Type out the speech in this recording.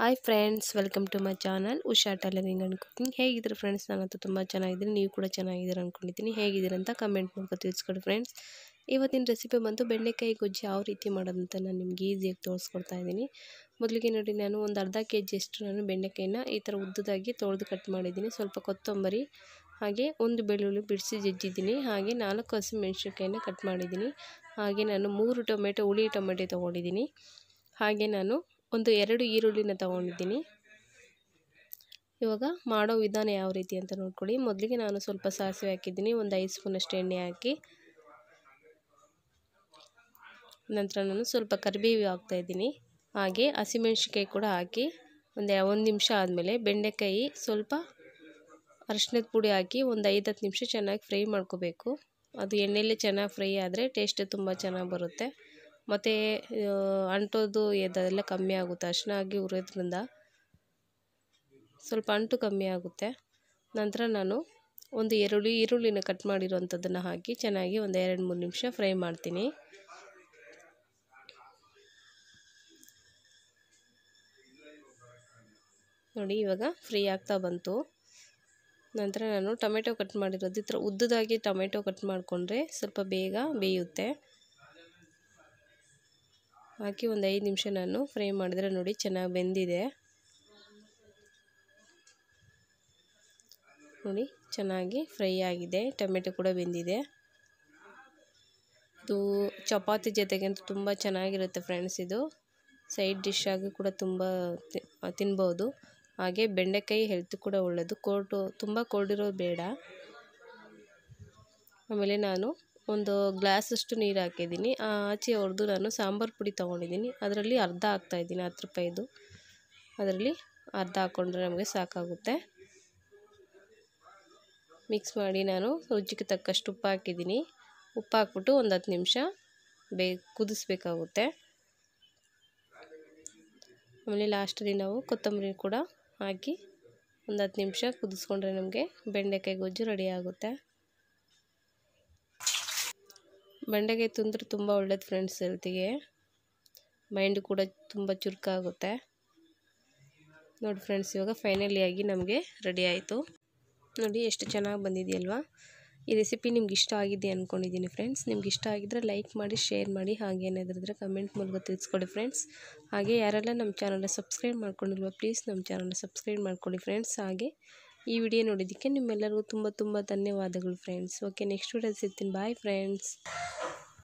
hi friends welcome to my channel Usha tailoring and cooking ಹೇಗಿದ್ದೀರಾ friends ನಾನಂತೂ ತುಂಬ ಚೆನ್ನಾಗಿದ್ದೀನಿ ನೀವು ಕೂಡ ಚೆನ್ನಾಗಿದ್ದೀರ ಅಂದ್ಕೊಂಡಿದ್ದೀನಿ ಹೇಗಿದ್ದೀರ ಅಂತ ಕಮೆಂಟ್ ಮೂಲಕ ತಿಳಿಸ್ಕೊಡಿ ಫ್ರೆಂಡ್ಸ್ ಇವತ್ತಿನ ರೆಸಿಪಿ ಬಂದು ಬೆಂಡೆಕಾಯಿ ಗೊಜ್ಜು ಯಾವ ರೀತಿ ಮಾಡೋದಂತ ನಾನು ನಿಮ್ಗೆ ಈಸಿಯಾಗಿ ತೋರಿಸ್ಕೊಡ್ತಾ ಇದ್ದೀನಿ ಮೊದಲಿಗೆ ನೋಡಿ ನಾನು ಒಂದು ಅರ್ಧ ಕೆ ಜಿಯಷ್ಟು ನಾನು ಬೆಂಡೆಕಾಯಿನ ಈ ಥರ ಉದ್ದದಾಗಿ ತೊಳೆದು ಕಟ್ ಮಾಡಿದ್ದೀನಿ ಸ್ವಲ್ಪ ಕೊತ್ತಂಬರಿ ಹಾಗೆ ಒಂದು ಬೆಳ್ಳುಳ್ಳಿ ಬಿಡಿಸಿ ಜಜ್ಜಿದ್ದೀನಿ ಹಾಗೆ ನಾಲ್ಕು ಹಸಿ ಮೆಣಸಿನಕಾಯಿನ ಕಟ್ ಮಾಡಿದ್ದೀನಿ ಹಾಗೆ ನಾನು ಮೂರು ಟೊಮೆಟೊ ಹುಳಿ ಟೊಮೆಟೊ ತೊಗೊಂಡಿದ್ದೀನಿ ಹಾಗೆ ನಾನು ಒಂದು ಎರಡು ಈರುಳ್ಳಿನ ತಗೊಂಡಿದ್ದೀನಿ ಇವಾಗ ಮಾಡೋ ವಿಧಾನ ಯಾವ ರೀತಿ ಅಂತ ನೋಡ್ಕೊಳ್ಳಿ ಮೊದಲಿಗೆ ನಾನು ಸ್ವಲ್ಪ ಸಾಸಿವೆ ಹಾಕಿದ್ದೀನಿ ಒಂದು ಐದು ಸ್ಪೂನಷ್ಟು ಎಣ್ಣೆ ಹಾಕಿ ನಂತರ ನಾನು ಸ್ವಲ್ಪ ಕರಿಬೇವು ಹಾಕ್ತಾಯಿದ್ದೀನಿ ಹಾಗೆ ಹಸಿಮೆಣ್ಸಿಕಾಯಿ ಕೂಡ ಹಾಕಿ ಒಂದು ಒಂದು ನಿಮಿಷ ಆದಮೇಲೆ ಬೆಂಡೆಕಾಯಿ ಸ್ವಲ್ಪ ಅರಶಿನದ ಪುಡಿ ಹಾಕಿ ಒಂದು ಐದು ಹತ್ತು ನಿಮಿಷ ಚೆನ್ನಾಗಿ ಫ್ರೈ ಮಾಡ್ಕೋಬೇಕು ಅದು ಎಣ್ಣೆಯಲ್ಲೇ ಚೆನ್ನಾಗಿ ಫ್ರೈ ಆದರೆ ಟೇಸ್ಟ್ ತುಂಬ ಚೆನ್ನಾಗಿ ಬರುತ್ತೆ ಮತ್ತು ಅಂಟೋದು ಎದೆಲ್ಲ ಕಮ್ಮಿ ಆಗುತ್ತೆ ಅರಿಶಿಣ ಆಗಿ ಹುರಿಯೋದ್ರಿಂದ ಸ್ವಲ್ಪ ಅಂಟು ಕಮ್ಮಿ ಆಗುತ್ತೆ ನಂತರ ನಾನು ಒಂದು ಈರುಳ್ಳಿ ಈರುಳ್ಳಿನ ಕಟ್ ಮಾಡಿರೋವಂಥದ್ದನ್ನು ಹಾಕಿ ಚೆನ್ನಾಗಿ ಒಂದು ಎರಡು ಮೂರು ನಿಮಿಷ ಫ್ರೈ ಮಾಡ್ತೀನಿ ನೋಡಿ ಇವಾಗ ಫ್ರೀ ಆಗ್ತಾ ಬಂತು ನಂತರ ನಾನು ಟೊಮೆಟೊ ಕಟ್ ಮಾಡಿರೋದು ಈ ಥರ ಉದ್ದದಾಗಿ ಟೊಮೆಟೊ ಕಟ್ ಮಾಡಿಕೊಂಡ್ರೆ ಸ್ವಲ್ಪ ಬೇಗ ಬೇಯುತ್ತೆ ಹಾಕಿ ಒಂದು ಐದು ನಿಮಿಷ ನಾನು ಫ್ರೈ ಮಾಡಿದ್ರೆ ನೋಡಿ ಚೆನ್ನಾಗಿ ಬೆಂದಿದೆ ನೋಡಿ ಚೆನ್ನಾಗಿ ಫ್ರೈ ಆಗಿದೆ ಟೊಮೆಟೊ ಕೂಡ ಬೆಂದಿದೆ ಇದು ಚಪಾತಿ ಜೊತೆಗಂತೂ ತುಂಬ ಚೆನ್ನಾಗಿರುತ್ತೆ ಫ್ರೆಂಡ್ಸ್ ಇದು ಸೈಡ್ ಡಿಶ್ ಆಗಿ ಕೂಡ ತುಂಬ ತಿನ್ಬೋದು ಹಾಗೆ ಬೆಂಡೆಕಾಯಿ ಹೆಲ್ತ್ ಕೂಡ ಒಳ್ಳೆಯದು ಕೋಲ್ಡು ತುಂಬ ಕೋಲ್ಡ್ ಇರೋದು ಬೇಡ ಆಮೇಲೆ ನಾನು ಒಂದು ಗ್ಲಾಸಷ್ಟು ನೀರು ಹಾಕಿದ್ದೀನಿ ಆ ಆಚೆ ಹೊಡೆದು ನಾನು ಸಾಂಬಾರು ಪುಡಿ ತೊಗೊಂಡಿದ್ದೀನಿ ಅದರಲ್ಲಿ ಅರ್ಧ ಹಾಕ್ತಾಯಿದ್ದೀನಿ ಹತ್ತು ರೂಪಾಯಿದು ಅದರಲ್ಲಿ ಅರ್ಧ ಹಾಕ್ಕೊಂಡ್ರೆ ನಮಗೆ ಸಾಕಾಗುತ್ತೆ ಮಿಕ್ಸ್ ಮಾಡಿ ನಾನು ರುಚಿಗೆ ತಕ್ಕಷ್ಟು ಉಪ್ಪು ಹಾಕಿದ್ದೀನಿ ಉಪ್ಪು ಹಾಕ್ಬಿಟ್ಟು ಒಂದು ಹತ್ತು ನಿಮಿಷ ಬೇ ಕುದಿಸ್ಬೇಕಾಗುತ್ತೆ ಆಮೇಲೆ ಲಾಸ್ಟಲ್ಲಿ ನಾವು ಕೊತ್ತಂಬರಿ ಕೂಡ ಹಾಕಿ ಒಂದು ಹತ್ತು ನಿಮಿಷ ಕುದಿಸ್ಕೊಂಡ್ರೆ ನಮಗೆ ಬೆಂಡೆಕಾಯಿ ಗೊಜ್ಜು ರೆಡಿ ಆಗುತ್ತೆ ಬಂಡೆಗೆ ತಿಂದರೆ ತುಂಬ ಒಳ್ಳೇದು ಫ್ರೆಂಡ್ಸ್ ಹೆಲ್ತಿಗೆ ಮೈಂಡ್ ಕೂಡ ತುಂಬ ಚುರುಕಾಗುತ್ತೆ ನೋಡಿ ಫ್ರೆಂಡ್ಸ್ ಇವಾಗ ಫೈನಲಿ ಆಗಿ ನಮಗೆ ರೆಡಿ ಆಯಿತು ನೋಡಿ ಎಷ್ಟು ಚೆನ್ನಾಗಿ ಬಂದಿದೆಯಲ್ವ ಈ ರೆಸಿಪಿ ನಿಮ್ಗೆ ಇಷ್ಟ ಆಗಿದೆ ಅಂದ್ಕೊಂಡಿದ್ದೀನಿ ಫ್ರೆಂಡ್ಸ್ ನಿಮ್ಗೆ ಇಷ್ಟ ಆಗಿದ್ರೆ ಲೈಕ್ ಮಾಡಿ ಶೇರ್ ಮಾಡಿ ಹಾಗೆ ಏನಾದ್ರಿದ್ರೆ ಕಮೆಂಟ್ ಮೂಲಕ ತಿಳಿಸ್ಕೊಡಿ ಫ್ರೆಂಡ್ಸ್ ಹಾಗೆ ಯಾರೆಲ್ಲ ನಮ್ಮ ಚಾನಲ್ನ ಸಬ್ಸ್ಕ್ರೈಬ್ ಮಾಡ್ಕೊಂಡಿಲ್ವ ಪ್ಲೀಸ್ ನಮ್ಮ ಚಾನಲ್ನ ಸಬ್ಸ್ಕ್ರೈಬ್ ಮಾಡ್ಕೊಳ್ಳಿ ಫ್ರೆಂಡ್ಸ್ ಹಾಗೆ ಈ ವಿಡಿಯೋ ನೋಡಿದ್ದಕ್ಕೆ ನಿಮ್ಮೆಲ್ಲರಿಗೂ ತುಂಬ ತುಂಬ ಧನ್ಯವಾದಗಳು ಫ್ರೆಂಡ್ಸ್ ಓಕೆ ನೆಕ್ಸ್ಟ್ ವಿಡಿಯೋ ಸಿಗ್ತೀನಿ ಬಾಯ್ ಫ್ರೆಂಡ್ಸ್